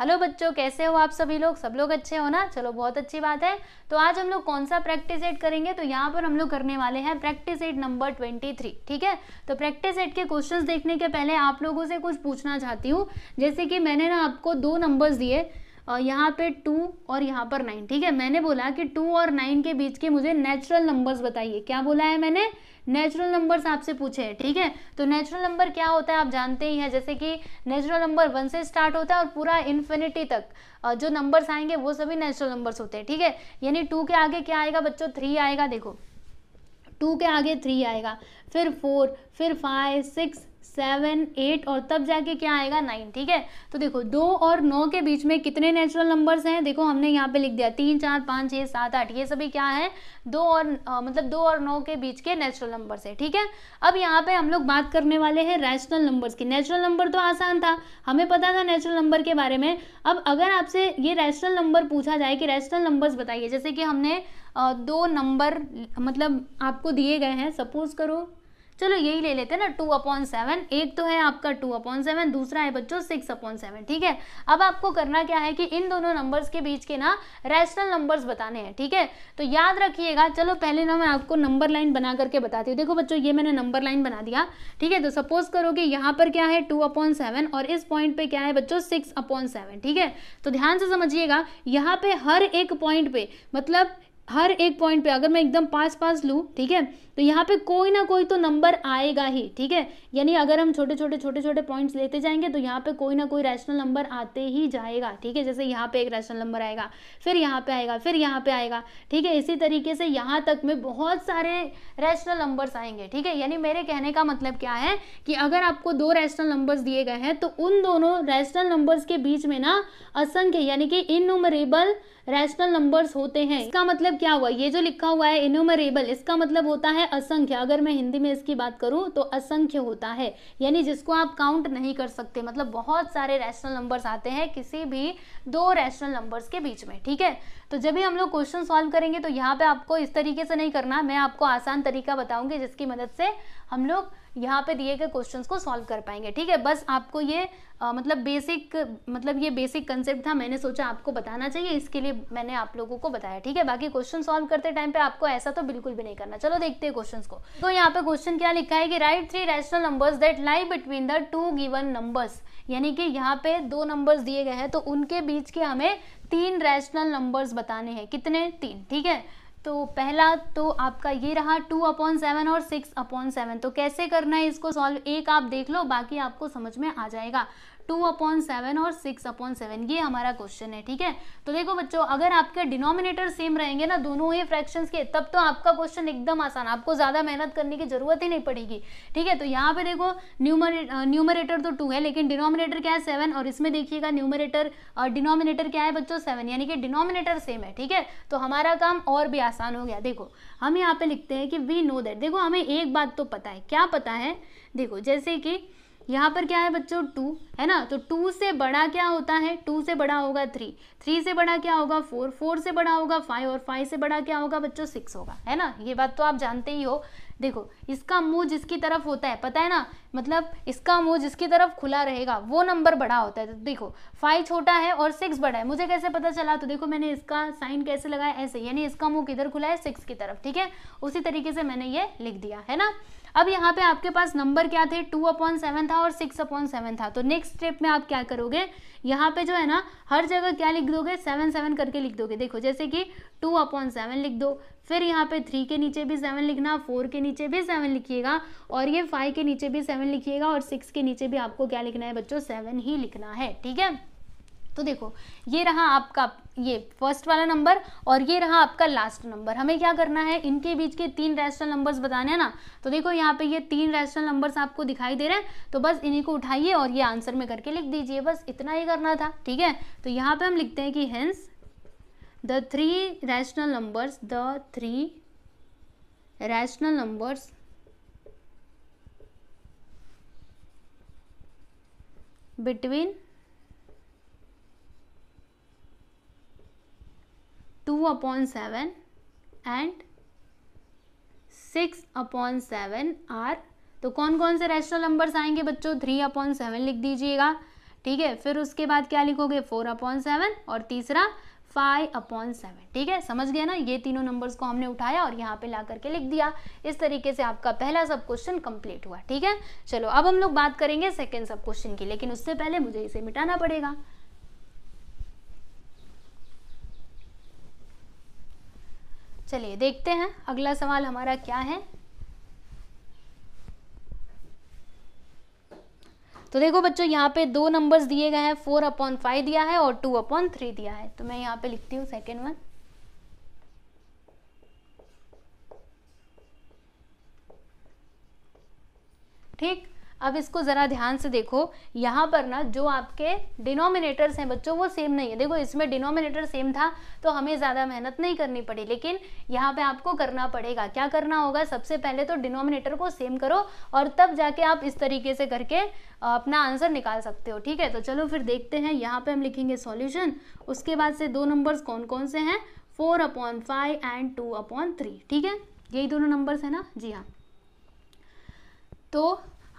hello बच्चों कैसे हो आप सभी लोग सब लोग अच्छे हो ना चलो बहुत अच्छी बात है तो आज हम लोग कौन सा प्रैक्टिस एड करेंगे तो यहाँ पर हम लोग करने वाले हैं प्रैक्टिस एड नंबर ट्वेंटी थ्री ठीक है तो प्रैक्टिस एड के क्वेश्चंस देखने के पहले आप लोगों से कुछ पूछना चाहती हूँ जैसे कि मैंने ना आपको दो नंबर्स दिए यहाँ पे टू और यहाँ पर नाइन ठीक है मैंने बोला कि टू और नाइन के बीच के मुझे नेचुरल नंबर्स बताइए क्या बोला है मैंने नेचुरल नंबर्स आपसे पूछे ठीक है तो नेचुरल नंबर क्या होता है आप जानते ही हैं जैसे कि नेचुरल नंबर वन से स्टार्ट होता है और पूरा इन्फिनिटी तक जो नंबर्स आएंगे वो सभी नेचुरल नंबर्स होते हैं ठीक है यानी टू के आगे क्या आएगा बच्चों थ्री आएगा देखो टू के आगे थ्री आएगा फिर फोर फिर फाइव सिक्स सेवन एट और तब जाके क्या आएगा नाइन ठीक है तो देखो दो और नौ के बीच में कितने नेचुरल नंबर्स हैं देखो हमने यहाँ पे लिख दिया तीन चार पाँच छः सात आठ ये सभी क्या है दो और आ, मतलब दो और नौ के बीच के नेचुरल नंबर्स हैं ठीक है अब यहाँ पे हम लोग बात करने वाले हैं रैशनल नंबर्स की नेचुरल नंबर तो आसान था हमें पता था नेचुरल नंबर के बारे में अब अगर आपसे ये रैशनल नंबर पूछा जाए कि रैशनल नंबर्स बताइए जैसे कि हमने दो नंबर मतलब आपको दिए गए हैं सपोज करो चलो यही ले लेते हैं ना टू अपॉन सेवन एक तो है आपका टू अपॉन सेवन दूसरा है बच्चों सिक्स अपॉन सेवन ठीक है अब आपको करना क्या है कि इन दोनों नंबर्स के बीच के ना रैशनल नंबर्स बताने हैं ठीक है तो याद रखिएगा चलो पहले ना मैं आपको नंबर लाइन बना करके बताती हूँ देखो बच्चों ये मैंने नंबर लाइन बना दिया ठीक है तो सपोज करो कि यहाँ पर क्या है टू अपॉन सेवन और इस पॉइंट पे क्या है बच्चों सिक्स अपॉन सेवन ठीक है तो ध्यान से समझिएगा यहाँ पे हर एक पॉइंट पे मतलब हर एक पॉइंट पे अगर मैं एकदम पास पास लूँ ठीक है तो यहाँ पे कोई ना कोई तो नंबर आएगा ही ठीक है यानी अगर हम छोटे छोटे छोटे छोटे पॉइंट्स लेते जाएंगे तो यहाँ पे कोई ना कोई रैशनल नंबर आते ही जाएगा ठीक है जैसे यहाँ पे एक रैशनल नंबर आएगा फिर यहाँ पे आएगा फिर यहाँ पे आएगा ठीक है इसी तरीके से यहाँ तक में बहुत सारे रैशनल नंबर्स आएंगे ठीक है यानी मेरे कहने का मतलब क्या है कि अगर आपको दो रैशनल नंबर्स दिए गए हैं तो उन दोनों रैशनल नंबर्स के बीच में ना असंख्य यानी कि इनोमरेबल रैशनल नंबर्स होते हैं इसका मतलब क्या हुआ ये जो लिखा हुआ है इनोमरेबल इसका मतलब होता है है असंख्य अगर मैं हिंदी में इसकी बात करूं तो असंख्य होता है यानी जिसको आप काउंट नहीं कर सकते मतलब बहुत सारे रैशनल नंबर्स आते हैं किसी भी दो रैशनल नंबर्स के बीच में ठीक है तो जब भी हम लोग क्वेश्चन सॉल्व करेंगे तो यहाँ पे आपको इस तरीके से नहीं करना मैं आपको आसान तरीका बताऊंगी जिसकी मदद से हम लोग यहाँ पे दिए गए क्वेश्चंस को सॉल्व कर पाएंगे ठीक है बस आपको ये आ, मतलब बेसिक मतलब ये बेसिक कंसेप्ट था मैंने सोचा आपको बताना चाहिए इसके लिए मैंने आप लोगों को बताया ठीक है बाकी क्वेश्चन सॉल्व करते टाइम पे आपको ऐसा तो बिल्कुल भी नहीं करना चलो देखते हैं क्वेश्चन को तो यहाँ पे क्वेश्चन क्या लिखा है कि write three rational numbers that lie between the two given numbers यानी कि यहाँ पे दो नंबर्स दिए गए हैं तो उनके बीच के हमें तीन रैशनल नंबर्स बताने हैं कितने तीन ठीक है तो पहला तो आपका ये रहा टू अपॉन सेवन और सिक्स अपॉन सेवन तो कैसे करना है इसको सॉल्व एक आप देख लो बाकी आपको समझ में आ जाएगा टू अपॉन सेवन और सिक्स अपॉन सेवन ये हमारा क्वेश्चन है ठीक है तो देखो बच्चों अगर आपके डिनोमिनेटर सेम रहेंगे ना दोनों ही फ्रैक्शन के तब तो आपका क्वेश्चन एकदम आसान आपको ज़्यादा मेहनत करने की जरूरत ही नहीं पड़ेगी ठीक है तो यहाँ पे देखो न्यूमरेटर तो टू है लेकिन डिनोमिनेटर क्या है सेवन और इसमें देखिएगा न्यूमरेटर और डिनोमिनेटर क्या है बच्चों सेवन यानी कि डिनोमिनेटर सेम है ठीक है तो हमारा काम और भी आसान हो गया देखो हम यहाँ पे लिखते हैं कि वी नो दैट देखो हमें एक बात तो पता है क्या पता है देखो जैसे कि यहाँ पर क्या है बच्चों टू है ना तो टू से बड़ा क्या होता है टू से बड़ा होगा थ्री थ्री से बड़ा क्या होगा फोर फोर से बड़ा होगा फाइव और फाइव से बड़ा क्या होगा बच्चों सिक्स होगा है ना ये बात तो आप जानते ही हो देखो इसका मुंह जिसकी तरफ होता है पता है ना मतलब इसका मुंह जिसकी तरफ खुला रहेगा वो नंबर बड़ा होता है तो देखो फाइव छोटा है और सिक्स बड़ा है मुझे कैसे पता चला तो देखो मैंने इसका साइन कैसे लगाया ऐसे यानी इसका मुंह किधर खुला है सिक्स की तरफ ठीक है उसी तरीके से मैंने ये लिख दिया है ना अब यहाँ पे आपके पास नंबर क्या थे टू अपॉन सेवन था और सिक्स अपॉन सेवन था तो नेक्स्ट स्टेप में आप क्या करोगे यहाँ पे जो है ना हर जगह क्या लिख दोगे सेवन सेवन करके लिख दोगे देखो जैसे कि टू अपॉन सेवन लिख दो फिर यहाँ पे थ्री के नीचे भी सेवन लिखना फोर के नीचे भी सेवन लिखिएगा और ये फाइव के नीचे भी सेवन लिखिएगा और सिक्स के नीचे भी आपको क्या लिखना है बच्चों सेवन ही लिखना है ठीक है तो देखो ये रहा आपका ये फर्स्ट वाला नंबर और ये रहा आपका लास्ट नंबर हमें क्या करना है इनके बीच के तीन रैशनल नंबर्स बताने हैं ना तो देखो यहाँ पे ये तीन रैशनल नंबर्स आपको दिखाई दे रहे हैं तो बस इन्हीं को उठाइए और ये आंसर में करके लिख दीजिए बस इतना ही करना था ठीक है तो यहाँ पर हम लिखते हैं कि hence the three rational numbers the three rational numbers between two upon seven and six upon seven are तो कौन कौन से रेशनल नंबर्स आएंगे बच्चों थ्री अपॉन सेवन लिख दीजिएगा ठीक है फिर उसके बाद क्या लिखोगे फोर अपॉन सेवन और तीसरा फाइव अपॉन सेवन ठीक है समझ गया ना ये तीनों नंबर्स को हमने उठाया और यहाँ पे ला करके लिख दिया इस तरीके से आपका पहला सब क्वेश्चन कंप्लीट हुआ ठीक है चलो अब हम लोग बात करेंगे सेकेंड सब क्वेश्चन की लेकिन उससे पहले मुझे इसे मिटाना पड़ेगा चलिए देखते हैं अगला सवाल हमारा क्या है तो देखो बच्चों यहाँ पे दो नंबर्स दिए गए हैं फोर अपॉन फाइव दिया है और टू अपॉन थ्री दिया है तो मैं यहाँ पे लिखती हूँ सेकेंड वन ठीक अब इसको ज़रा ध्यान से देखो यहाँ पर ना जो आपके डिनोमिनेटर्स हैं बच्चों वो सेम नहीं है देखो इसमें डिनोमिनेटर सेम था तो हमें ज़्यादा मेहनत नहीं करनी पड़ी लेकिन यहाँ पे आपको करना पड़ेगा क्या करना होगा सबसे पहले तो डिनोमिनेटर को सेम करो और तब जाके आप इस तरीके से करके अपना आंसर निकाल सकते हो ठीक है तो चलो फिर देखते हैं यहाँ पर हम लिखेंगे सॉल्यूशन उसके बाद से दो नंबर्स कौन कौन से हैं four upon five and two upon three ठीक है यही दोनों नंबर्स हैं ना जी हाँ तो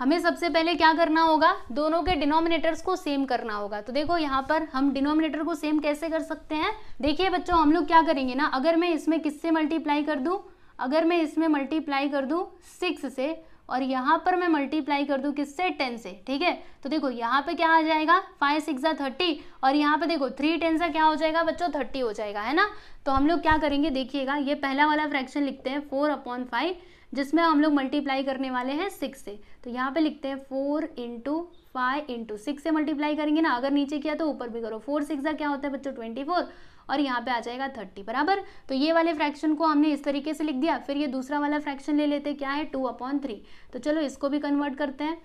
हमें सबसे पहले क्या करना होगा दोनों के डिनोमिनेटर्स को सेम करना होगा तो देखो यहाँ पर हम डिनोमिनेटर को सेम कैसे कर सकते हैं देखिए बच्चों हम लोग क्या करेंगे ना अगर मैं इसमें किससे मल्टीप्लाई कर दूँ अगर मैं इसमें मल्टीप्लाई कर दूँ सिक्स से और यहाँ पर मैं मल्टीप्लाई कर दूँ किससे टेन से ठीक है तो देखो यहाँ पे क्या आ जाएगा फाइव सिक्स या थर्टी और यहाँ पे देखो थ्री टेन सा क्या हो जाएगा बच्चों थर्टी हो जाएगा है ना तो हम लोग क्या करेंगे देखिएगा ये पहला वाला फ्रैक्शन लिखते हैं फोर अपॉन फाइव जिसमें हम लोग मल्टीप्लाई करने वाले हैं सिक्स से तो यहाँ पे लिखते हैं four into five into six से मल्टीप्लाई करेंगे ना अगर नीचे किया तो ऊपर भी करो फोर सिक्स का क्या होता है बच्चों ट्वेंटी फोर और यहाँ पे आ जाएगा थर्टी बराबर तो ये वाले फ्रैक्शन को हमने इस तरीके से लिख दिया फिर ये दूसरा वाला फ्रैक्शन ले लेते क्या है टू अपॉन थ्री तो चलो इसको भी कन्वर्ट करते हैं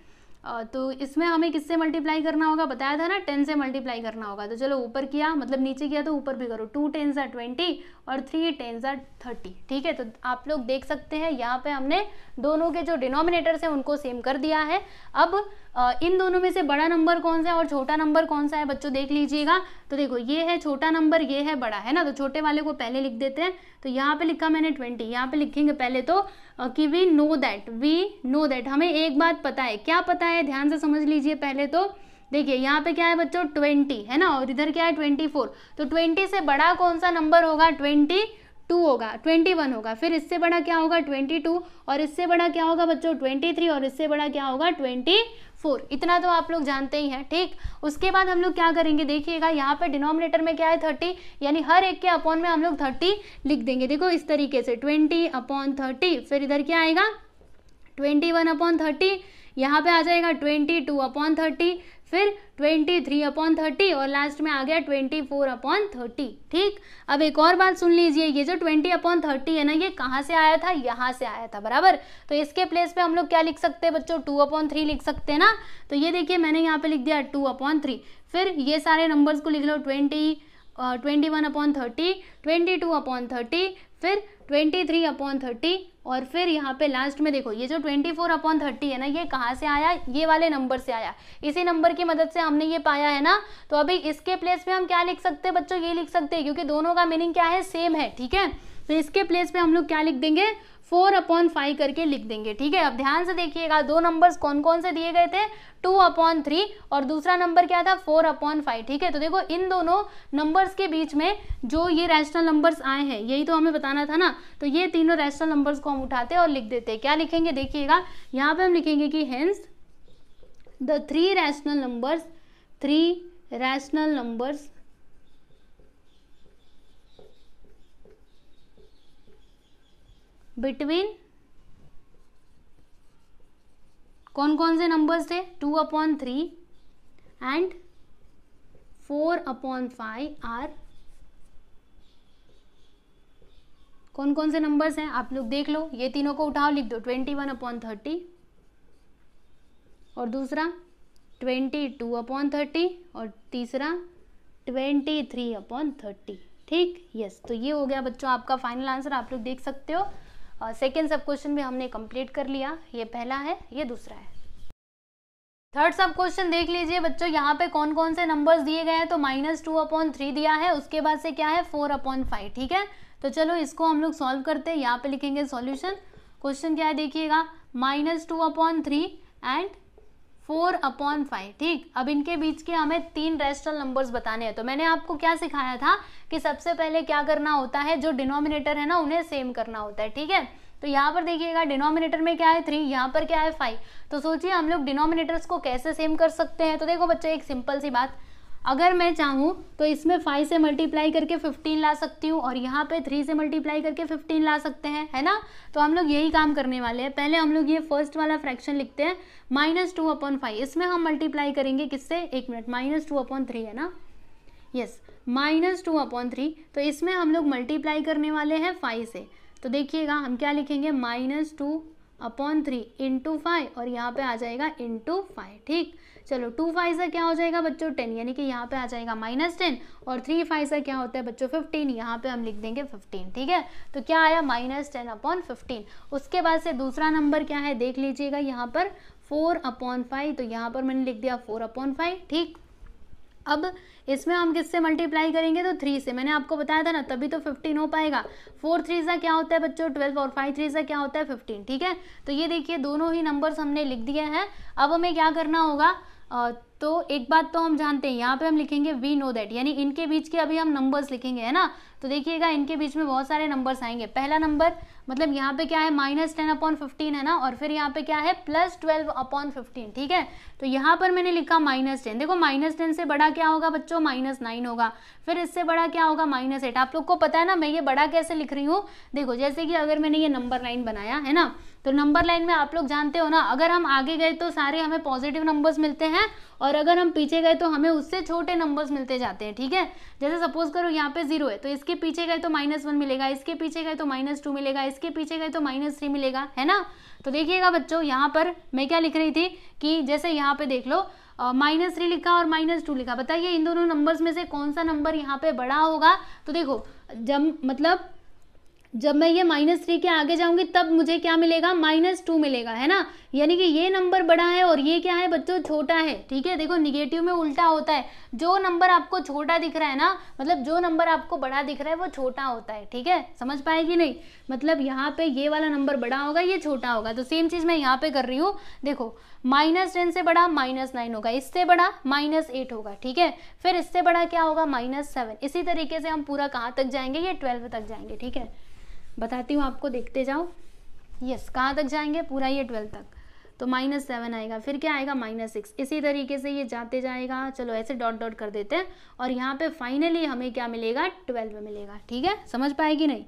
तो इसमें हमें किससे मल्टीप्लाई करना होगा बताया था ना टेन से मल्टीप्लाई करना होगा तो चलो ऊपर किया मतलब नीचे किया तो ऊपर भी करो टू टेन सा ट्वेंटी और थ्री टेन सा थर्टी ठीक है तो आप लोग देख सकते हैं यहाँ पे हमने दोनों के जो डिनोमिनेटर्स हैं उनको सेम कर दिया है अब इन दोनों में से बड़ा नंबर कौन सा है और छोटा नंबर कौन सा है बच्चों देख लीजिएगा तो देखो ये है छोटा नंबर ये है बड़ा है ना तो छोटे वाले को पहले लिख देते हैं तो यहाँ पे लिखा मैंने ट्वेंटी यहाँ पे लिखेंगे पहले तो कि we know that we know that हमें एक बात पता है क्या पता है ध्यान से समझ लीजिए पहले तो देखिए यहाँ पे क्या है बच्चों ट्वेंटी है ना और इधर क्या है ट्वेंटी फोर तो ट्वेंटी से बड़ा कौन सा नंबर होगा ट्वेंटी टू होगा ट्वेंटी वन होगा फिर इससे बड़ा क्या होगा ट्वेंटी टू और इससे बड़ा क्या होगा बच्चों ट्वेंटी थ्री और इससे बड़ा क्या होगा ट्वेंटी फोर इतना तो आप लोग जानते ही हैं ठीक उसके बाद हम लोग क्या करेंगे देखिएगा यहाँ पे डिनोमिनेटर में क्या है थर्टी यानी हर एक के अपॉन में हम लोग थर्टी लिख देंगे देखो इस तरीके से ट्वेंटी अपॉन थर्टी फिर इधर क्या आएगा ट्वेंटी वन अपॉन थर्टी यहाँ पे आ जाएगा ट्वेंटी टू अपॉन थर्टी फिर ट्वेंटी थ्री अपॉन थर्टी और लास्ट में आ गया ट्वेंटी फोर अपॉन थर्टी ठीक अब एक और बात सुन लीजिए ये जो ट्वेंटी अपॉन थर्टी है ना ये कहाँ से आया था यहाँ से आया था बराबर तो इसके प्लेस पे हम लोग क्या लिख सकते हैं बच्चों टू अपॉन थ्री लिख सकते हैं ना तो ये देखिए मैंने यहाँ पे लिख दिया टू अपॉन थ्री फिर ये सारे नंबर्स को लिख लो twenty twenty one upon thirty twenty two upon thirty फिर ट्वेंटी थ्री अपॉन थर्टी और फिर यहाँ पे लास्ट में देखो ये जो 24 फोर अपॉन थर्टी है ना ये कहाँ से आया ये वाले नंबर से आया इसी नंबर की मदद से हमने ये पाया है ना तो अभी इसके प्लेस में हम क्या लिख सकते हैं बच्चों ये लिख सकते हैं क्योंकि दोनों का मीनिंग क्या है सेम है ठीक है तो इसके प्लेस पे हम लोग क्या लिख देंगे फोर अपॉन फाइव करके लिख देंगे ठीक है अब ध्यान से देखिएगा दो नंबर्स कौन कौन से दिए गए थे टू अपॉन थ्री और दूसरा नंबर क्या था फोर अपॉन फाइव ठीक है तो देखो इन दोनों नंबर्स के बीच में जो ये रैशनल नंबर्स आए हैं यही तो हमें बताना था ना तो ये तीनों रैशनल नंबर्स को हम उठाते और लिख देते क्या लिखेंगे देखिएगा यहाँ पे हम लिखेंगे कि hence the three rational numbers three rational numbers between कौन कौन से नंबर्स थे two upon three and four upon five are कौन कौन से नंबर्स हैं आप लोग देख लो ये तीनों को उठाओ लिख दो ट्वेंटी वन अपॉन थर्टी और दूसरा ट्वेंटी टू अपॉन थर्टी और तीसरा ट्वेंटी थ्री अपॉन थर्टी ठीक यस तो ये हो गया बच्चों आपका फाइनल आंसर आप लोग देख सकते हो सेकेंड सब क्वेश्चन भी हमने कंप्लीट कर लिया ये पहला है ये दूसरा है थर्ड सब क्वेश्चन देख लीजिए बच्चों यहाँ पे कौन कौन से नंबर्स दिए गए हैं तो माइनस टू अपॉन थ्री दिया है उसके बाद से क्या है फोर अपॉन फाइव ठीक है तो चलो इसको हम लोग सॉल्व करते हैं यहाँ पे लिखेंगे सॉल्यूशन क्वेश्चन क्या है देखिएगा minus two upon three and four upon five ठीक अब इनके बीच के हमें तीन रेस्टल नंबर्स बताने हैं तो मैंने आपको क्या सिखाया था कि सबसे पहले क्या करना होता है जो डिनोमिनेटर है ना उन्हें सेम करना होता है ठीक है तो यहाँ पर देखिएगा डिनोमिनेटर में क्या है थ्री यहाँ पर क्या है फाइव तो सोचिए हम लोग डिनोमिनेटर्स को कैसे सेम कर सकते हैं तो देखो बच्चों एक सिंपल सी बात अगर मैं चाहूँ तो इसमें फाइव से मल्टीप्लाई करके फिफ्टीन ला सकती हूँ और यहाँ पे थ्री से मल्टीप्लाई करके फिफ्टीन ला सकते हैं है ना तो हम लोग यही काम करने वाले हैं पहले हम लोग ये फर्स्ट वाला फ्रैक्शन लिखते हैं माइनस टू अपॉन फाइव इसमें हम मल्टीप्लाई करेंगे किससे एक minute minus two upon three है ना yes minus two upon three तो इसमें हम लोग मल्टीप्लाई करने वाले हैं फाइव से तो देखिएगा हम क्या लिखेंगे minus two upon three into five और यहाँ पे आ जाएगा इंटू फाइव ठीक चलो टू फाइव सा क्या हो जाएगा बच्चों टेन यानी कि यहाँ पे आ जाएगा माइनस टेन और थ्री फाइव सा क्या होता है बच्चों फिफ्टीन यहाँ पे हम लिख देंगे फिफ्टीन ठीक है तो क्या आया माइनस टेन अपॉन फिफ्टीन उसके बाद से दूसरा नंबर क्या है देख लीजिएगा यहाँ पर फोर अपॉन फाइव तो यहाँ पर मैंने लिख दिया फोर अपॉन फाइव ठीक अब इसमें हम किससे मल्टीप्लाई करेंगे तो थ्री से मैंने आपको बताया था ना तभी तो फिफ्टीन हो पाएगा फोर थ्री सा क्या होता है बच्चों ट्वेल्व और फाइव थ्री सा क्या होता है फिफ्टीन ठीक है तो ये देखिए दोनों ही नंबर्स हमने लिख दिए हैं अब हमें क्या करना होगा तो एक बात तो हम जानते हैं यहाँ पे हम लिखेंगे वी नो दैट यानी इनके बीच के अभी हम नंबर्स लिखेंगे है ना तो देखिएगा इनके बीच में बहुत सारे नंबर्स आएंगे पहला नंबर मतलब यहाँ पे क्या है माइनस टेन अपॉन फिफ्टीन है ना और फिर यहाँ पे क्या है प्लस ट्वेल्व अपॉन फिफ्टीन ठीक है तो यहाँ पर मैंने लिखा माइनस टेन देखो माइनस टेन से बड़ा क्या होगा बच्चों माइनस नाइन होगा फिर इससे बड़ा क्या होगा माइनस एट आप लोग को पता है ना मैं ये बड़ा कैसे लिख रही हूँ देखो जैसे कि अगर मैंने ये नंबर लाइन बनाया है ना तो नंबर लाइन में आप लोग जानते हो ना अगर हम आगे गए तो सारे हमें पॉजिटिव नंबर्स मिलते हैं और अगर हम पीछे गए तो हमें उससे छोटे नंबर्स मिलते जाते हैं ठीक है जैसे सपोज करो यहाँ पे जीरो है तो इसके पीछे गए तो माइनस वन मिलेगा इसके पीछे गए तो माइनस टू मिलेगा इसके पीछे गए तो माइनस थ्री मिलेगा है ना तो देखिएगा बच्चों यहाँ पर मैं क्या लिख रही थी कि जैसे यहाँ पे देख लो माइनस थ्री लिखा और माइनस टू लिखा बताइए इन दोनों नंबर्स में से कौन सा नंबर यहाँ पे बड़ा होगा तो देखो जब मतलब जब मैं ये माइनस थ्री के आगे जाऊंगी तब मुझे क्या मिलेगा माइनस टू मिलेगा है ना यानी कि ये नंबर बड़ा है और ये क्या है बच्चों छोटा है ठीक है देखो निगेटिव में उल्टा होता है जो नंबर आपको छोटा दिख रहा है ना मतलब जो नंबर आपको बड़ा दिख रहा है वो छोटा होता है ठीक है समझ पाएगी नहीं मतलब यहाँ पे ये वाला नंबर बड़ा होगा ये छोटा होगा तो सेम चीज़ मैं यहाँ पे कर रही हूँ देखो माइनस टेन से बड़ा माइनस नाइन होगा इससे बड़ा माइनस एट होगा ठीक है फिर इससे बड़ा क्या होगा माइनस सेवन इसी तरीके से हम पूरा कहाँ तक जाएंगे ये ट्वेल्व तक जाएंगे ठीक है बताती हूँ आपको देखते जाओ यस कहाँ तक जाएंगे पूरा ये ट्वेल्व तक तो माइनस सेवन आएगा फिर क्या आएगा माइनस सिक्स इसी तरीके से ये जाते जाएगा चलो ऐसे डॉट डॉट कर देते हैं और यहाँ पे फाइनली हमें क्या मिलेगा ट्वेल्व मिलेगा ठीक है समझ पाएगी नहीं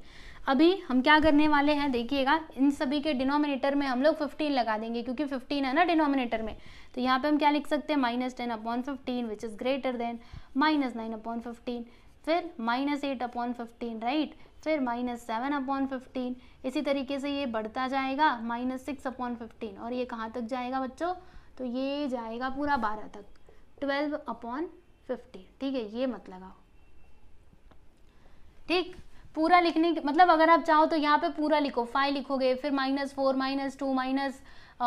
अभी हम क्या करने वाले हैं देखिएगा इन सभी के डिनोमिनेटर में हम लोग फिफ्टीन लगा देंगे क्योंकि फिफ्टीन है ना डिनोमिनेटर में तो यहाँ पे हम क्या लिख सकते हैं minus ten upon fifteen which is greater than minus nine upon fifteen फिर minus eight upon fifteen right फिर माइनस सेवन अपॉन फिफ्टीन इसी तरीके से ये बढ़ता जाएगा माइनस सिक्स अपॉन फिफ्टीन और ये कहाँ तक जाएगा बच्चों तो ये जाएगा पूरा बारह तक ट्वेल्व अपॉन फिफ्टीन ठीक है ये मत लगाओ ठीक पूरा लिखने मतलब अगर आप चाहो तो यहाँ पे पूरा लिखो फाइव लिखोगे फिर minus four minus two minus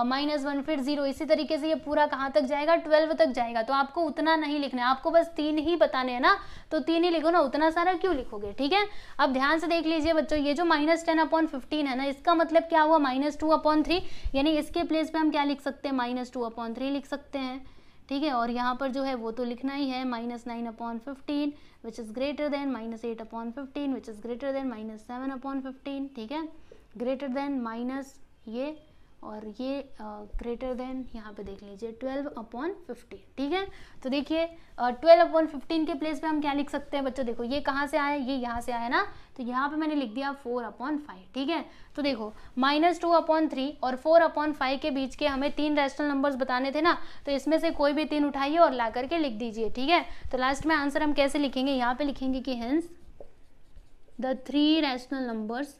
minus one फिर जीरो इसी तरीके से ये पूरा कहाँ तक जाएगा ट्वेल्व तक जाएगा तो आपको उतना नहीं लिखना है आपको बस तीन ही बताने हैं ना तो तीन ही लिखो ना उतना सारा क्यों लिखोगे ठीक है अब ध्यान से देख लीजिए बच्चों ये जो माइनस टेन अपॉन फिफ्टीन है ना इसका मतलब क्या हुआ माइनस टू अपॉन थ्री यानी इसके प्लेस पर हम क्या लिख सकते हैं माइनस टू अपॉन थ्री लिख सकते हैं ठीक है और यहाँ पर जो है वो तो लिखना ही है minus nine upon fifteen which is greater than minus eight upon fifteen which is greater than minus seven upon fifteen ठीक है ग्रेटर देन माइनस ये और ये ग्रेटर देन यहाँ पे देख लीजिए 12 अपॉन फिफ्टीन ठीक है तो देखिए ट्वेल्व अपॉन फिफ्टीन के प्लेस पे हम क्या लिख सकते हैं बच्चों देखो ये कहाँ से आया ये यहाँ से आया ना तो यहाँ पे मैंने लिख दिया फोर अपॉन फाइव ठीक है तो देखो माइनस टू अपॉन थ्री और फोर अपॉन फाइव के बीच के हमें तीन रेशनल नंबर्स बताने थे ना तो इसमें से कोई भी तीन उठाइए और ला करके लिख दीजिए ठीक है तो लास्ट में आंसर हम कैसे लिखेंगे यहाँ पे लिखेंगे कि hence the three rational numbers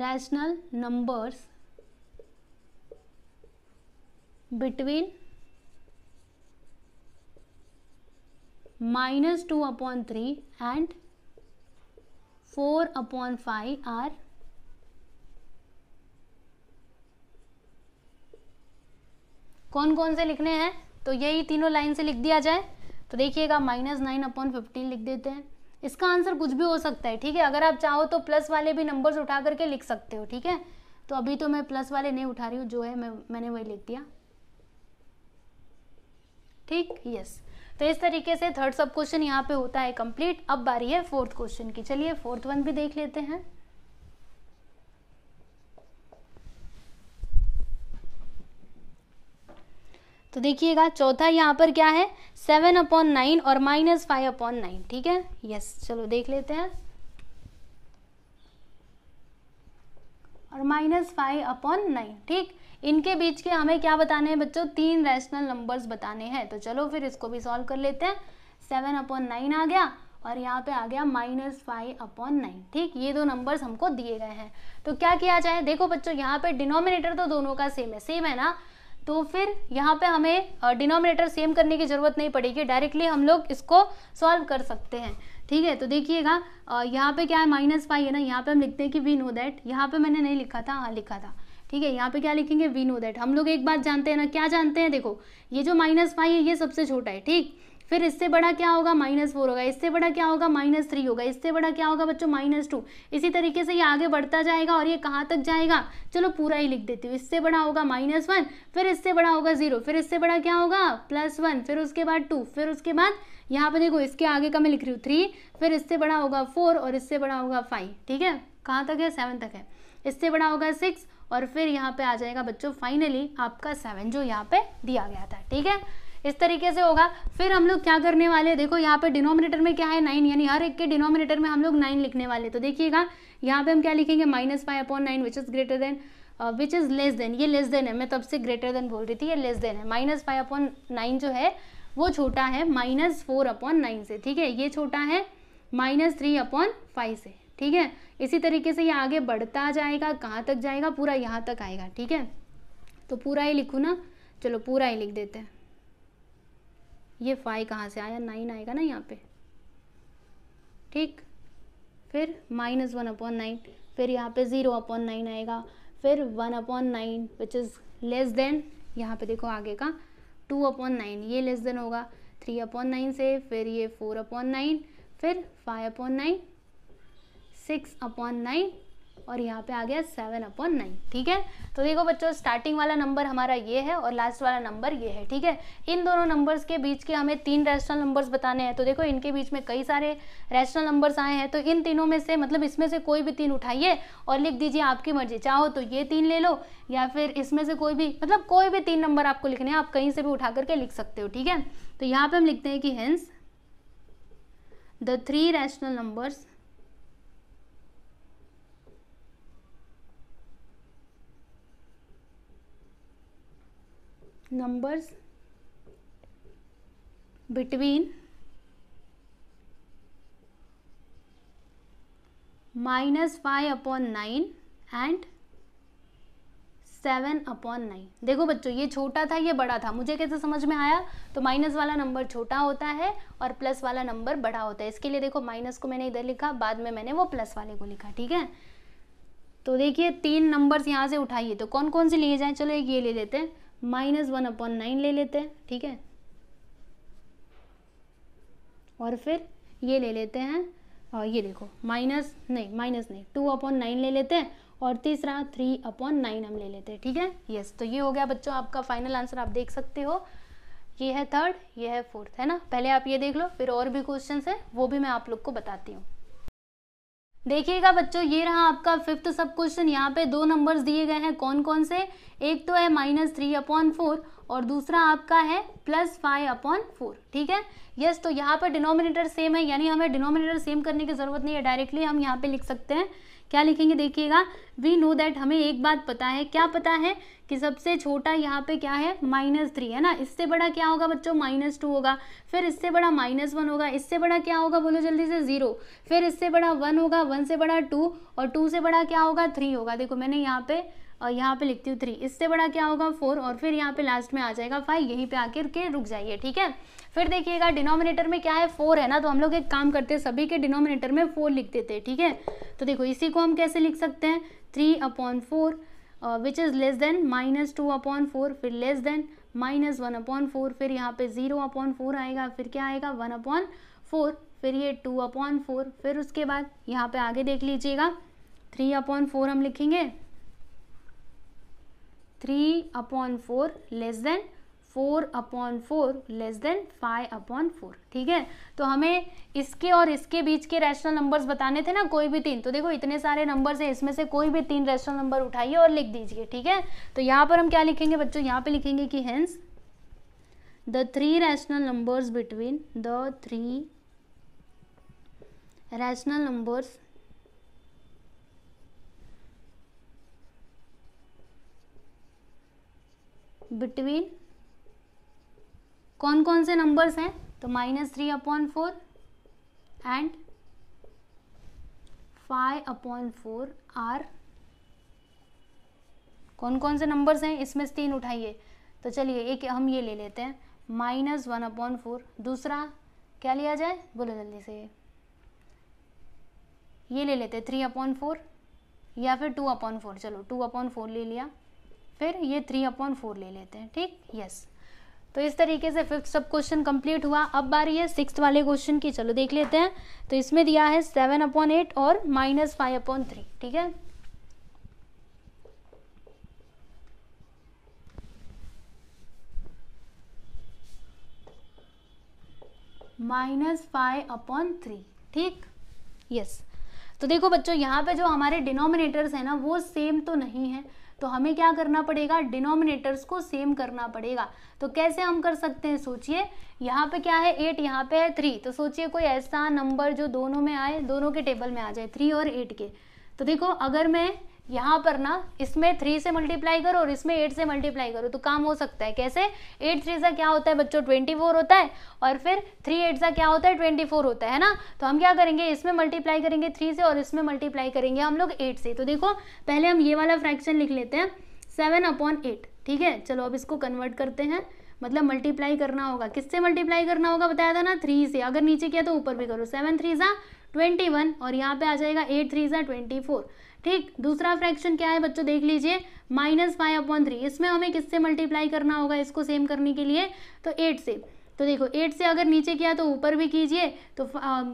rational numbers between minus 2 upon 3 and 4 upon 5 are कौन कौन से लिखने हैं तो यही तीनों लाइन से लिख दिया जाए तो देखिएगा माइनस नाइन अपॉन फिफ्टीन लिख देते हैं इसका आंसर कुछ भी हो सकता है ठीक है अगर आप चाहो तो प्लस वाले भी नंबर्स उठा करके लिख सकते हो ठीक है तो अभी तो मैं प्लस वाले नहीं उठा रही हूँ जो है मैं मैंने वही लिख दिया ठीक यस तो इस तरीके से थर्ड सब क्वेश्चन यहाँ पे होता है कंप्लीट अब बारी है फोर्थ क्वेश्चन की चलिए फोर्थ वन भी देख लेते हैं तो देखिएगा चौथा यहाँ पर क्या है सेवन अपॉन नाइन और माइनस फाइव अपॉन नाइन ठीक है यस चलो देख लेते हैं और माइनस फाइव अपॉन नाइन ठीक इनके बीच के हमें क्या बताने हैं बच्चों तीन रैशनल नंबर्स बताने हैं तो चलो फिर इसको भी सॉल्व कर लेते हैं सेवन अपॉन नाइन आ गया और यहाँ पे आ गया माइनस फाइव अपॉन नाइन ठीक ये दो नंबर्स हमको दिए गए हैं तो क्या किया जाए देखो बच्चों यहाँ पे डिनोमिनेटर तो दोनों का सेम है सेम है ना तो फिर यहाँ पे हमें डिनोमिनेटर सेम करने की ज़रूरत नहीं पड़ेगी डायरेक्टली हम लोग इसको सॉल्व कर सकते हैं ठीक है तो देखिएगा यहाँ पे क्या है माइनस फाइव है ना यहाँ पे हम लिखते हैं कि वी नो दैट यहाँ पे मैंने नहीं लिखा था हाँ लिखा था ठीक है यहाँ पे क्या लिखेंगे वी नो दैट हम लोग एक बात जानते हैं ना क्या जानते हैं देखो ये जो माइनस फाइव है ये सबसे छोटा है ठीक फिर इससे बड़ा क्या होगा माइनस फोर होगा इससे बड़ा क्या होगा माइनस थ्री होगा इससे बड़ा क्या होगा बच्चों माइनस टू इसी तरीके से ये आगे बढ़ता जाएगा और ये कहाँ तक जाएगा चलो पूरा ही लिख देती हूँ इससे बड़ा होगा माइनस वन फिर इससे बड़ा होगा जीरो फिर इससे बड़ा क्या होगा प्लस वन फिर उसके बाद टू फिर उसके बाद यहाँ पर देखो इसके आगे का मैं लिख रही हूँ थ्री फिर इससे बड़ा होगा फोर और इससे बड़ा होगा फाइव ठीक है कहाँ तक है सेवन तक है इससे बड़ा होगा सिक्स और फिर यहाँ पे आ जाएगा बच्चों फाइनली आपका सेवन जो यहाँ पे दिया गया था ठीक है इस तरीके से होगा फिर हम लोग क्या करने वाले देखो यहाँ पे डिनोमिनेटर में क्या है नाइन यानी हर एक के डिनोमिनेटर में हम लोग नाइन लिखने वाले तो देखिएगा यहाँ पे हम क्या लिखेंगे minus five upon nine which is greater than which is less than ये लेस देन है मैं तब से ग्रेटर देन बोल रही थी ये लेस देन है माइनस फाइव अपॉन नाइन जो है वो छोटा है माइनस फोर अपॉन नाइन से ठीक है ये छोटा है माइनस थ्री अपॉन फाइव से ठीक है इसी तरीके से ये आगे बढ़ता जाएगा कहाँ तक जाएगा पूरा यहाँ तक आएगा ठीक है तो पूरा ही लिखूँ ना चलो पूरा ही लिख देते हैं ये फाइव कहाँ से आया नाइन आएगा ना यहाँ पे ठीक फिर माइनस वन अपॉन नाइन फिर यहाँ पे ज़ीरो अपॉन नाइन आएगा फिर one upon nine which is less than यहाँ पे देखो आगे का टू अपॉन नाइन ये लेस देन होगा थ्री अपॉन नाइन से फिर ये फोर अपॉन नाइन फिर five upon nine six upon nine और यहाँ पे आ गया सेवन अपॉन नाइन ठीक है तो देखो बच्चों स्टार्टिंग वाला नंबर हमारा ये है और लास्ट वाला नंबर ये है ठीक है इन दोनों नंबर्स के बीच के हमें तीन रैशनल नंबर्स बताने हैं तो देखो इनके बीच में कई सारे रैशनल नंबर्स आए हैं तो इन तीनों में से मतलब इसमें से कोई भी तीन उठाइए और लिख दीजिए आपकी मर्जी चाहो तो ये तीन ले लो या फिर इसमें से कोई भी मतलब कोई भी तीन नंबर आपको लिखने हैं आप कहीं से भी उठा करके लिख सकते हो ठीक है तो यहाँ पर हम लिखते हैं कि hence the three rational numbers numbers between minus five upon nine and seven upon nine देखो बच्चों ये छोटा था ये बड़ा था मुझे कैसे समझ में आया तो माइनस वाला नंबर छोटा होता है और प्लस वाला नंबर बड़ा होता है इसके लिए देखो माइनस को मैंने इधर लिखा बाद में मैंने वो प्लस वाले को लिखा ठीक है तो देखिए तीन नंबर्स यहाँ से उठाइए तो कौन कौन से लिए जाए चलो एक ये ले लेते हैं माइनस वन अपॉन नाइन ले लेते हैं ठीक है और फिर ये ले लेते हैं और ये देखो माइनस नहीं माइनस नहीं टू अपॉन नाइन ले लेते हैं और तीसरा थ्री अपॉन नाइन हम ले लेते हैं ठीक है यस तो ये हो गया बच्चों आपका फाइनल आंसर आप देख सकते हो ये है थर्ड ये है फोर्थ है ना पहले आप ये देख लो फिर और भी क्वेश्चन है वो भी मैं आप लोग को बताती हूँ देखिएगा बच्चों ये रहा आपका फिफ्थ सब क्वेश्चन यहाँ पे दो नंबर्स दिए गए हैं कौन कौन से एक तो है माइनस थ्री अपॉन फोर और दूसरा आपका है प्लस फाइव अपॉन फोर ठीक है यस तो यहाँ पर डिनोमिनेटर सेम है यानी हमें डिनोमिनेटर सेम करने की ज़रूरत नहीं है डायरेक्टली हम यहाँ पे लिख सकते हैं क्या लिखेंगे देखिएगा वी नो दैट हमें एक बात पता है क्या पता है कि सबसे छोटा यहाँ पे क्या है माइनस थ्री है ना इससे बड़ा क्या होगा बच्चों माइनस टू होगा फिर इससे बड़ा माइनस वन होगा इससे बड़ा क्या होगा बोलो जल्दी से ज़ीरो फिर इससे बड़ा वन होगा वन से बड़ा टू और टू से बड़ा क्या होगा थ्री होगा देखो मैंने यहाँ पे और यहाँ पे लिखती हूँ थ्री इससे बड़ा क्या होगा फोर और फिर यहाँ पे लास्ट में आ जाएगा फाइव यहीं पे आकर के रुक जाइए ठीक है फिर देखिएगा डिनोमिनेटर में क्या है फोर है ना तो हम लोग एक काम करते हैं सभी के डिनोमिनेटर में फोर लिख देते हैं ठीक है तो देखो इसी को हम कैसे लिख सकते हैं three upon four which is less than minus two upon four फिर less than minus one upon four फिर यहाँ पे ज़ीरो अपॉन फोर आएगा फिर क्या आएगा वन अपॉन फोर फिर ये टू अपॉन फोर फिर उसके बाद यहाँ पे आगे देख लीजिएगा थ्री अपॉन फोर हम लिखेंगे three upon four less than four upon four less than five upon four ठीक है तो हमें इसके और इसके बीच के रैशनल नंबर्स बताने थे ना कोई भी तीन तो देखो इतने सारे नंबर्स हैं इसमें से कोई भी तीन रैशनल नंबर उठाइए और लिख दीजिए ठीक है तो यहाँ पर हम क्या लिखेंगे बच्चों यहाँ पे लिखेंगे कि hence the three rational numbers between the three rational numbers between कौन कौन से नंबर्स हैं तो minus three upon four and five upon four are कौन कौन से नंबर्स हैं इसमें से तीन उठाइए तो चलिए एक हम ये ले लेते हैं माइनस वन अपॉन फोर दूसरा क्या लिया जाए बोलो जल्दी से ये ले लेते हैं थ्री अपॉन फोर या फिर टू अपॉन फोर चलो टू अपॉन फोर ले लिया फिर ये थ्री अपॉन फोर ले लेते हैं ठीक यस तो इस तरीके से फिफ्थ सब क्वेश्चन कंप्लीट हुआ अब बारी है सिक्स वाले क्वेश्चन की चलो देख लेते हैं तो इसमें दिया है सेवन अपॉन एट और माइनस फाइव अपॉन थ्री ठीक है माइनस फाइव अपॉन थ्री ठीक यस तो देखो बच्चों यहाँ पे जो हमारे डिनोमिनेटर्स हैं ना वो सेम तो नहीं है तो हमें क्या करना पड़ेगा डिनोमिनेटर्स को सेम करना पड़ेगा तो कैसे हम कर सकते हैं सोचिए यहाँ पे क्या है एट यहाँ पे है थ्री तो सोचिए कोई ऐसा नंबर जो दोनों में आए दोनों के टेबल में आ जाए थ्री और एट के तो देखो अगर मैं यहाँ पर ना इसमें थ्री से मल्टीप्लाई करो और इसमें एट से मल्टीप्लाई करो तो काम हो सकता है कैसे एट थ्री सा क्या होता है बच्चों ट्वेंटी फोर होता है और फिर थ्री एट सा क्या होता है ट्वेंटी फोर होता है ना तो हम क्या करेंगे इसमें मल्टीप्लाई करेंगे थ्री से और इसमें मल्टीप्लाई करेंगे हम लोग एट से तो देखो पहले हम ये वाला फ्रैक्शन लिख लेते हैं सेवन अपॉन एट ठीक है चलो अब इसको कन्वर्ट करते हैं मतलब मल्टीप्लाई करना होगा किससे मल्टीप्लाई करना होगा बताया था ना थ्री से अगर नीचे किया तो ऊपर भी करो सेवन थ्री सा ट्वेंटी वन और यहाँ पे आ जाएगा एट थ्री सा ट्वेंटी फोर ठीक दूसरा फ्रैक्शन क्या है बच्चों देख लीजिए माइनस फाइव अपॉन थ्री इसमें हमें किससे मल्टीप्लाई करना होगा इसको सेम करने के लिए तो एट से तो देखो एट से अगर नीचे किया तो ऊपर भी कीजिए तो um,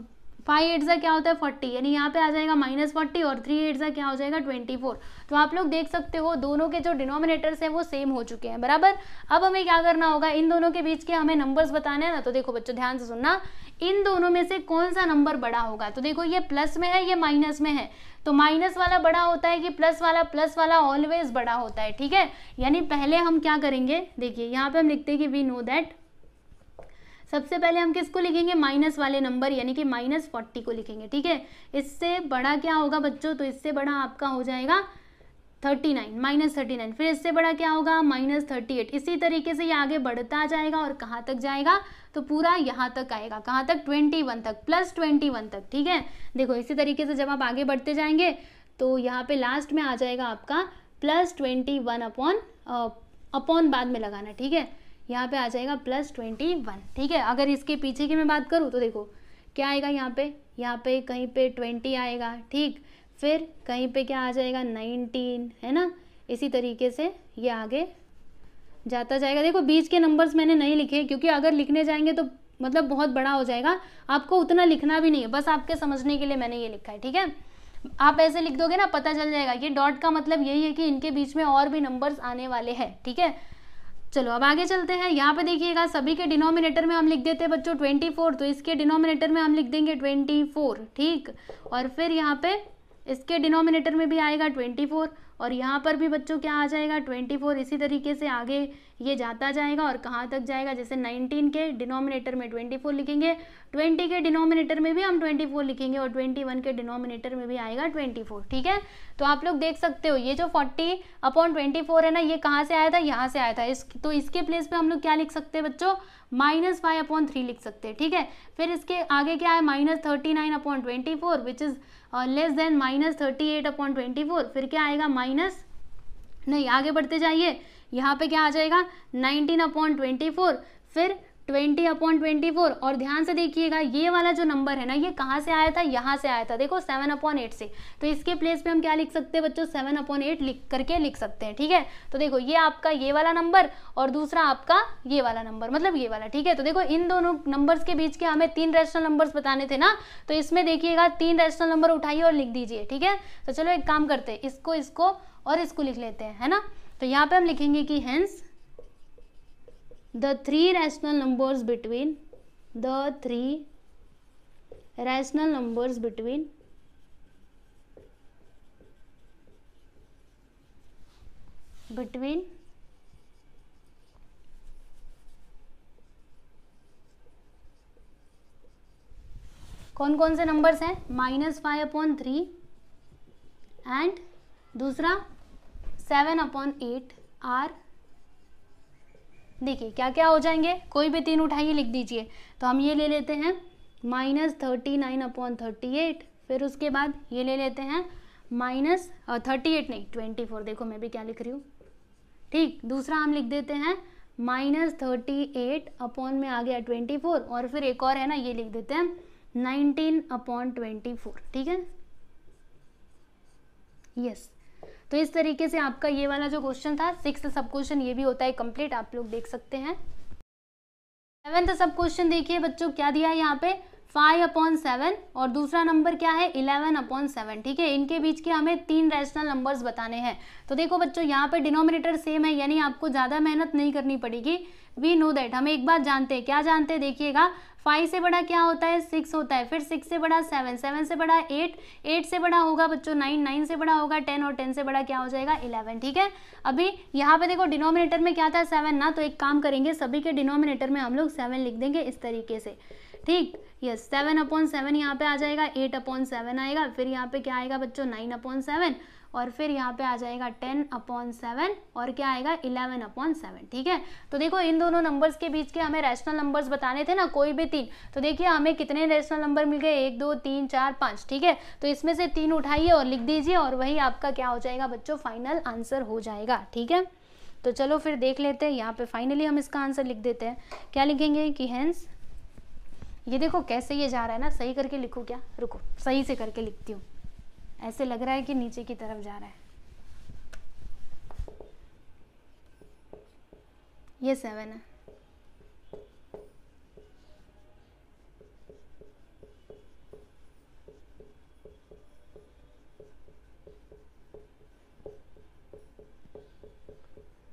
फाइव एट सा क्या होता है फोर्टी यानी यहाँ पे आ जाएगा माइनस फोर्टी और थ्री एट सा क्या हो जाएगा ट्वेंटी फोर तो आप लोग देख सकते हो दोनों के जो डिनोमिनेटर्स हैं वो सेम हो चुके हैं बराबर अब हमें क्या करना होगा इन दोनों के बीच के हमें नंबर्स बताने हैं ना तो देखो बच्चों ध्यान से सुनना इन दोनों में से कौन सा नंबर बड़ा होगा तो देखो ये प्लस में है ये माइनस में है तो माइनस वाला बड़ा होता है कि प्लस वाला प्लस वाला ऑलवेज बड़ा होता है ठीक है यानी पहले हम क्या करेंगे देखिए यहाँ पे हम लिखते हैं कि वी नो दैट सबसे पहले हम किसको लिखेंगे माइनस वाले नंबर यानी कि माइनस फोर्टी को लिखेंगे ठीक है इससे बड़ा क्या होगा बच्चों तो इससे बड़ा आपका हो जाएगा thirty nine minus thirty nine फिर इससे बड़ा क्या होगा माइनस थर्टी एट इसी तरीके से ये आगे बढ़ता जाएगा और कहाँ तक जाएगा तो पूरा यहाँ तक आएगा कहाँ तक ट्वेंटी वन तक प्लस ट्वेंटी वन तक ठीक है देखो इसी तरीके से जब आप आगे बढ़ते जाएंगे तो यहाँ पे लास्ट में आ जाएगा आपका plus twenty one upon upon बाद में लगाना ठीक है यहाँ पे आ जाएगा प्लस ट्वेंटी वन ठीक है अगर इसके पीछे की मैं बात करूँ तो देखो क्या आएगा यहाँ पे यहाँ पे कहीं पे ट्वेंटी आएगा ठीक फिर कहीं पे क्या आ जाएगा नाइनटीन है ना इसी तरीके से ये आगे जाता जाएगा देखो बीच के नंबर्स मैंने नहीं लिखे क्योंकि अगर लिखने जाएंगे तो मतलब बहुत बड़ा हो जाएगा आपको उतना लिखना भी नहीं है बस आपके समझने के लिए मैंने ये लिखा है ठीक है आप ऐसे लिख दोगे ना पता चल जाएगा ये डॉट का मतलब यही है कि इनके बीच में और भी नंबर्स आने वाले हैं ठीक है चलो अब आगे चलते हैं यहाँ पे देखिएगा सभी के डिनोमिनेटर में हम लिख देते हैं बच्चों ट्वेंटी फोर तो इसके डिनोमिनेटर में हम लिख देंगे ट्वेंटी फोर ठीक और फिर यहाँ पे इसके डिनोमिनेटर में भी आएगा ट्वेंटी फोर और यहाँ पर भी बच्चों क्या आ जाएगा ट्वेंटी फोर इसी तरीके से आगे ये जाता जाएगा और कहाँ तक जाएगा जैसे 19 के डिनोमिनेटर में 24 लिखेंगे 20 के डिनोमिनेटर में भी हम 24 लिखेंगे और 21 के डिनोमिनेटर में भी आएगा 24 ठीक है तो आप लोग देख सकते हो ये जो 40 अपॉन 24 है ना ये कहाँ से आया था यहाँ से आया था इस तो इसके प्लेस पे हम लोग क्या लिख सकते हैं बच्चों माइनस फाइव अपॉन थ्री लिख सकते हैं ठीक है फिर इसके आगे क्या है minus thirty nine upon twenty four which is less than minus thirty eight upon twenty four फिर क्या आएगा माइनस नहीं आगे बढ़ते जाइए यहाँ पे क्या आ जाएगा नाइनटीन अपॉन ट्वेंटी फोर फिर ट्वेंटी अपॉन ट्वेंटी फोर और ध्यान से देखिएगा ये वाला जो नंबर है ना ये कहाँ से आया था यहाँ से आया था देखो सेवन अपॉन एट से तो इसके प्लेस पे हम क्या लिख सकते हैं बच्चों सेवन अपॉन एट लिख करके लिख सकते हैं ठीक है तो देखो ये आपका ये वाला नंबर और दूसरा आपका ये वाला नंबर मतलब ये वाला ठीक है तो देखो इन दोनों नंबर्स के बीच के हमें तीन रेशनल नंबर्स बताने थे ना तो इसमें देखिएगा तीन रेशनल नंबर उठाइए और लिख दीजिए ठीक है तो चलो एक काम करते हैं इसको इसको और इसको लिख लेते हैं है ना तो यहाँ पे हम लिखेंगे कि hence the three rational numbers between the three rational numbers between between कौन कौन से नंबर्स हैं minus five upon three and दूसरा सेवन अपॉन एट आर देखिए क्या क्या हो जाएंगे कोई भी तीन उठाइए लिख दीजिए तो हम ये ले लेते हैं minus thirty nine upon thirty eight फिर उसके बाद ये ले लेते हैं माइनस थर्टी एट नहीं ट्वेंटी फोर देखो मैं भी क्या लिख रही हूँ ठीक दूसरा हम लिख देते हैं माइनस थर्टी एट अपॉन में आ गया ट्वेंटी फोर और फिर एक और है ना ये लिख देते हैं नाइनटीन अपॉन ट्वेंटी फोर ठीक है यस तो इस तरीके से आपका ये वाला जो क्वेश्चन था सिक्स सब क्वेश्चन ये भी होता है कंप्लीट आप लोग देख सकते हैं सेवेंथ सब क्वेश्चन देखिए बच्चों क्या दिया है यहाँ पे फाइव अपॉन सेवन और दूसरा नंबर क्या है इलेवन अपॉन सेवन ठीक है इनके बीच के हमें तीन रैशनल नंबर्स बताने हैं तो देखो बच्चों यहाँ पे डिनोमिनेटर सेम है यानी आपको ज़्यादा मेहनत नहीं करनी पड़ेगी वी नो दैट हम एक बात जानते हैं क्या जानते हैं देखिएगा फाइव से बड़ा क्या होता है सिक्स होता है फिर सिक्स से बड़ा सेवन सेवन से बड़ा एट एट से बड़ा होगा बच्चों नाइन नाइन से बड़ा होगा टेन और टेन से बड़ा क्या हो जाएगा इलेवन ठीक है अभी यहाँ पे देखो डिनोमिनेटर में क्या था सेवन ना तो एक काम करेंगे सभी के डिनोमिनेटर में हम लोग सेवन लिख देंगे इस तरीके से ठीक यस सेवन अपॉन सेवन यहाँ पे आ जाएगा एट अपॉन सेवन आएगा फिर यहाँ पे क्या आएगा बच्चों नाइन अपॉन सेवन और फिर यहाँ पे आ जाएगा टेन अपॉन सेवन और क्या आएगा इलेवन अपॉन सेवन ठीक है तो देखो इन दोनों नंबर्स के बीच के हमें रैशनल नंबर्स बताने थे ना कोई भी तीन तो देखिए हमें कितने रैशनल नंबर मिल गए एक दो तीन चार पाँच ठीक है तो इसमें से तीन उठाइए और लिख दीजिए और वही आपका क्या हो जाएगा बच्चों फाइनल आंसर हो जाएगा ठीक है तो चलो फिर देख लेते हैं यहाँ पे फाइनली हम इसका आंसर लिख देते हैं क्या लिखेंगे कि हैंस ये देखो कैसे ये जा रहा है ना सही करके लिखो क्या रुको सही से करके लिखती हूँ ऐसे लग रहा है कि नीचे की तरफ जा रहा है ये सेवन है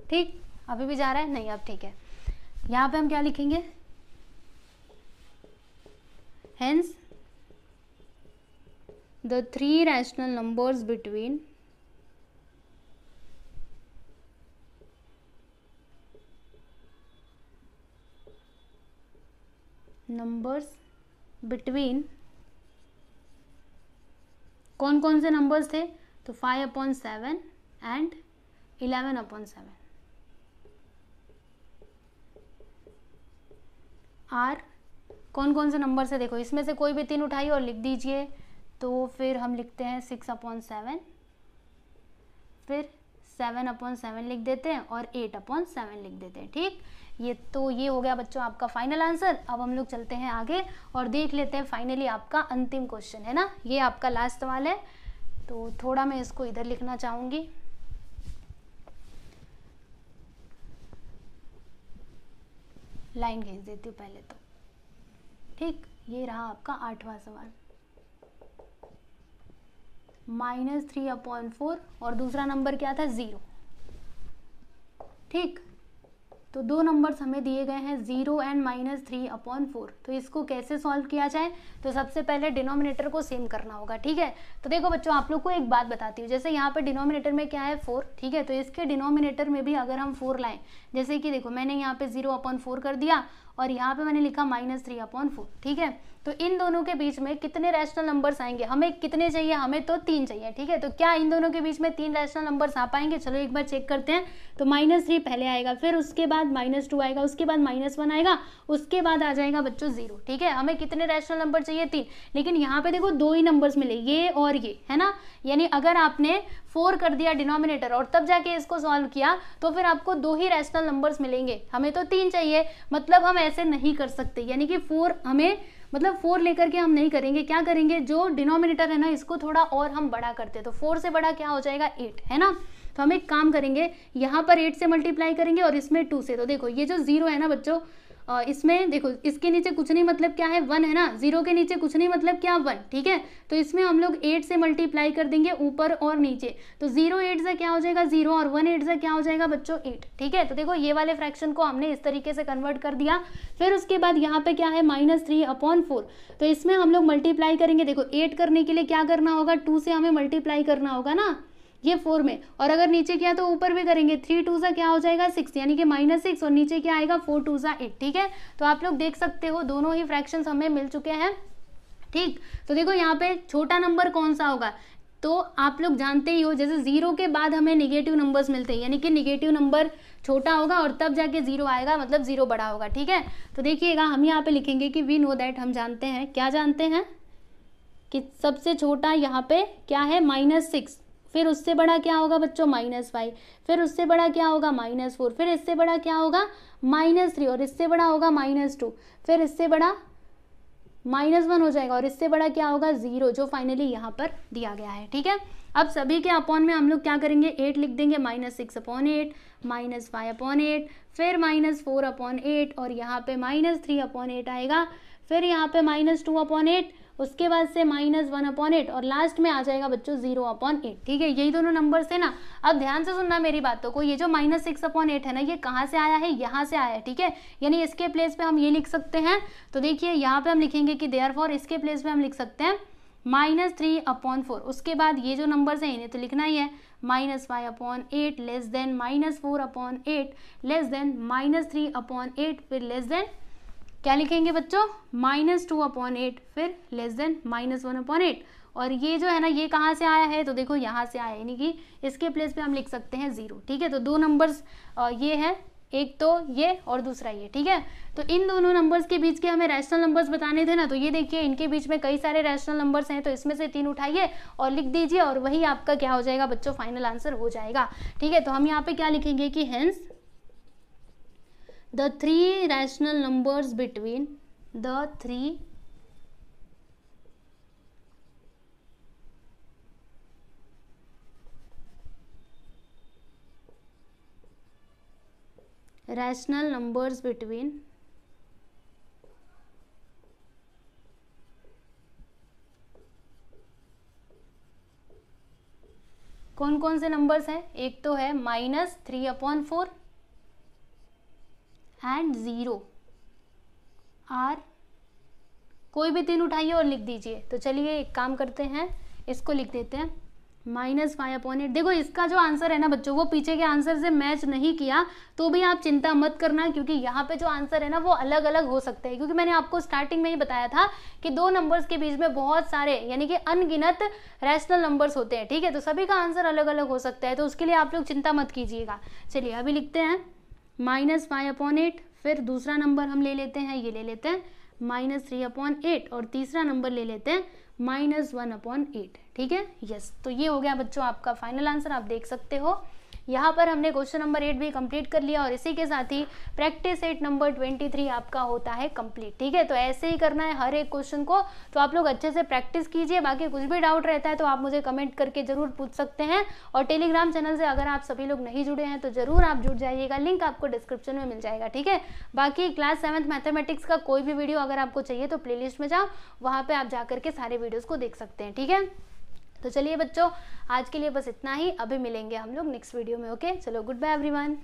ठीक अभी भी जा रहा है नहीं अब ठीक है यहां पे हम क्या लिखेंगे hence the three rational numbers between numbers between कौन कौन से नंबर्स थे तो five upon seven and eleven upon seven are कौन कौन से नंबर से देखो इसमें से कोई भी तीन उठाइए और लिख दीजिए तो फिर हम लिखते हैं सिक्स अपॉन सेवन फिर सेवन अपॉन सेवन लिख देते हैं और एट अपॉन सेवन लिख देते हैं ठीक ये तो ये हो गया बच्चों आपका फाइनल आंसर अब हम लोग चलते हैं आगे और देख लेते हैं फाइनली आपका अंतिम क्वेश्चन है ना ये आपका लास्ट सवाल है तो थोड़ा मैं इसको इधर लिखना चाहूँगी लाइन खींच देती हूँ पहले तो ठीक ये रहा आपका आठवां सवाल माइनस थ्री अपॉइंट फोर और दूसरा नंबर क्या था ज़ीरो ठीक तो दो नंबर्स हमें दिए गए हैं zero and minus three upon four तो इसको कैसे सॉल्व किया जाए तो सबसे पहले डिनोमिनेटर को सेम करना होगा ठीक है तो देखो बच्चों आप लोग को एक बात बताती हूँ जैसे यहाँ पे डिनोमिनेटर में क्या है फोर ठीक है तो इसके डिनोमिनेटर में भी अगर हम फोर लाएं जैसे कि देखो मैंने यहाँ पे ज़ीरो अपॉन फोर कर दिया और यहाँ पे मैंने लिखा माइनस थ्री अपॉन फोर ठीक है तो इन दोनों के बीच में कितने रैशनल नंबर्स आएंगे हमें कितने चाहिए हमें तो तीन चाहिए ठीक है तो क्या इन दोनों के बीच में तीन रैशनल नंबर्स आ पाएंगे चलो एक बार चेक करते हैं तो माइनस थ्री पहले आएगा फिर उसके बाद माइनस टू आएगा उसके बाद माइनस वन आएगा उसके बाद आ जाएगा बच्चों जीरो ठीक है हमें कितने रैशनल नंबर चाहिए तीन लेकिन यहाँ पे देखो दो ही नंबर्स मिले ये और ये है ना यानी अगर आपने फोर कर दिया डिनोमिनेटर और तब जाके इसको सॉल्व किया तो फिर आपको दो ही रैशनल नंबर्स मिलेंगे हमें तो तीन चाहिए मतलब हम ऐसे नहीं कर सकते यानी कि फोर हमें मतलब फोर लेकर के हम नहीं करेंगे क्या करेंगे जो डिनोमिनेटर है ना इसको थोड़ा और हम बड़ा करते तो फोर से बड़ा क्या हो जाएगा एट है ना तो हम एक काम करेंगे यहाँ पर एट से मल्टीप्लाई करेंगे और इसमें टू से तो देखो ये जो जीरो है ना बच्चों इसमें देखो इसके नीचे कुछ नहीं मतलब क्या है वन है ना जीरो के नीचे कुछ नहीं मतलब क्या वन ठीक है तो इसमें हम लोग एट से मल्टीप्लाई कर देंगे ऊपर और नीचे तो जीरो एट से क्या हो जाएगा जीरो और वन एट से क्या हो जाएगा बच्चों एट ठीक है तो देखो ये वाले फ्रैक्शन को हमने इस तरीके से कन्वर्ट कर दिया फिर उसके बाद यहाँ पे क्या है माइनस थ्री अपॉन फोर तो इसमें हम लोग मल्टीप्लाई करेंगे देखो एट करने के लिए क्या करना होगा टू से हमें मल्टीप्लाई करना होगा ना ये फोर में और अगर नीचे किया तो ऊपर भी करेंगे थ्री टू सा क्या हो जाएगा सिक्स यानी कि माइनस सिक्स और नीचे क्या आएगा फोर टू सा एट ठीक है तो आप लोग देख सकते हो दोनों ही फ्रैक्शन हमें मिल चुके हैं ठीक तो देखो यहाँ पे छोटा नंबर कौन सा होगा तो आप लोग जानते ही हो जैसे जीरो के बाद हमें निगेटिव नंबर्स मिलते हैं यानी कि निगेटिव नंबर छोटा होगा और तब जाके जीरो आएगा मतलब जीरो बड़ा होगा ठीक है तो देखिएगा हम यहाँ पे लिखेंगे कि वी नो दैट हम जानते हैं क्या जानते हैं कि सबसे छोटा यहाँ पे क्या है माइनस सिक्स फिर उससे बड़ा क्या होगा बच्चों माइनस फाइव फिर उससे बड़ा क्या होगा माइनस फोर फिर इससे बड़ा क्या होगा माइनस थ्री और इससे बड़ा होगा माइनस टू फिर इससे बड़ा माइनस वन हो जाएगा और इससे बड़ा क्या होगा जीरो जो फाइनली यहाँ पर दिया गया है ठीक है अब सभी के अपॉन में हम लोग क्या करेंगे एट लिख देंगे minus six upon eight minus five upon eight फिर माइनस फोर अपॉन एट और यहाँ पे माइनस थ्री अपॉन एट आएगा फिर यहाँ पे माइनस टू अपॉन एट उसके बाद से माइनस वन अपॉन एट और लास्ट में आ जाएगा बच्चों जीरो अपॉन एट ठीक है यही दोनों नंबर है ना अब ध्यान से सुनना मेरी बातों को ये जो माइनस सिक्स अपॉन एट है ना ये कहाँ से आया है यहाँ से आया है ठीक है यानी इसके प्लेस पे हम ये लिख सकते हैं तो देखिए यहाँ पे हम लिखेंगे कि देयर फॉर इसके प्लेस पे हम लिख सकते हैं माइनस थ्री अपॉन फोर उसके बाद ये जो नंबर है इन्हें तो लिखना ही है minus five upon eight less than minus four upon eight less than minus three upon eight फिर लेस देन क्या लिखेंगे बच्चों माइनस टू अपॉन एट फिर less than minus one upon eight और ये जो है ना ये कहाँ से आया है तो देखो यहाँ से आया यानी कि इसके प्लेस पे हम लिख सकते हैं ज़ीरो ठीक है तो दो नंबर्स ये हैं एक तो ये और दूसरा ये ठीक है तो इन दोनों नंबर्स के बीच के हमें रैशनल नंबर्स बताने थे ना तो ये देखिए इनके बीच में कई सारे रैशनल नंबर्स हैं तो इसमें से तीन उठाइए और लिख दीजिए और वही आपका क्या हो जाएगा बच्चों फाइनल आंसर हो जाएगा ठीक है तो हम यहाँ पे क्या लिखेंगे कि hence the three rational numbers between the three rational numbers between कौन कौन से नंबर्स हैं एक तो है minus three upon four and zero are कोई भी तीन उठाइए और लिख दीजिए तो चलिए एक काम करते हैं इसको लिख देते हैं माइनस फाइव अपॉन एट देखो इसका जो आंसर है ना बच्चों वो पीछे के आंसर से मैच नहीं किया तो भी आप चिंता मत करना क्योंकि यहाँ पे जो आंसर है ना वो अलग अलग हो सकते हैं क्योंकि मैंने आपको स्टार्टिंग में ही बताया था कि दो नंबर्स के बीच में बहुत सारे यानी कि अनगिनत रैशनल नंबर्स होते हैं ठीक है तो सभी का आंसर अलग अलग हो सकता है तो उसके लिए आप लोग चिंता मत कीजिएगा चलिए अभी लिखते हैं माइनस फाइव अपॉन एट फिर दूसरा नंबर हम ले लेते हैं ये ले लेते हैं माइनस थ्री अपॉन एट और तीसरा नंबर ले लेते हैं माइनस वन अपॉन एट ठीक है यस तो ये हो गया बच्चों आपका फाइनल आंसर आप देख सकते हो यहाँ पर हमने क्वेश्चन नंबर एट भी कंप्लीट कर लिया और इसी के साथ ही practice eight number twenty three आपका होता है कंप्लीट ठीक है तो ऐसे ही करना है हर एक क्वेश्चन को तो आप लोग अच्छे से प्रैक्टिस कीजिए बाकी कुछ भी डाउट रहता है तो आप मुझे कमेंट करके ज़रूर पूछ सकते हैं और टेलीग्राम चैनल से अगर आप सभी लोग नहीं जुड़े हैं तो ज़रूर आप जुड़ जाइएगा लिंक आपको डिस्क्रिप्शन में मिल जाएगा ठीक है बाकी क्लास सेवन्थ मैथमेटिक्स का कोई भी वीडियो अगर आपको चाहिए तो प्लेलिस्ट में जाओ वहाँ पर आप जाकर के सारे वीडियोज़ को देख सकते हैं ठीक है तो चलिए बच्चों आज के लिए बस इतना ही अभी मिलेंगे हम लोग नेक्स्ट वीडियो में ओके चलो गुड बाय एवरीवन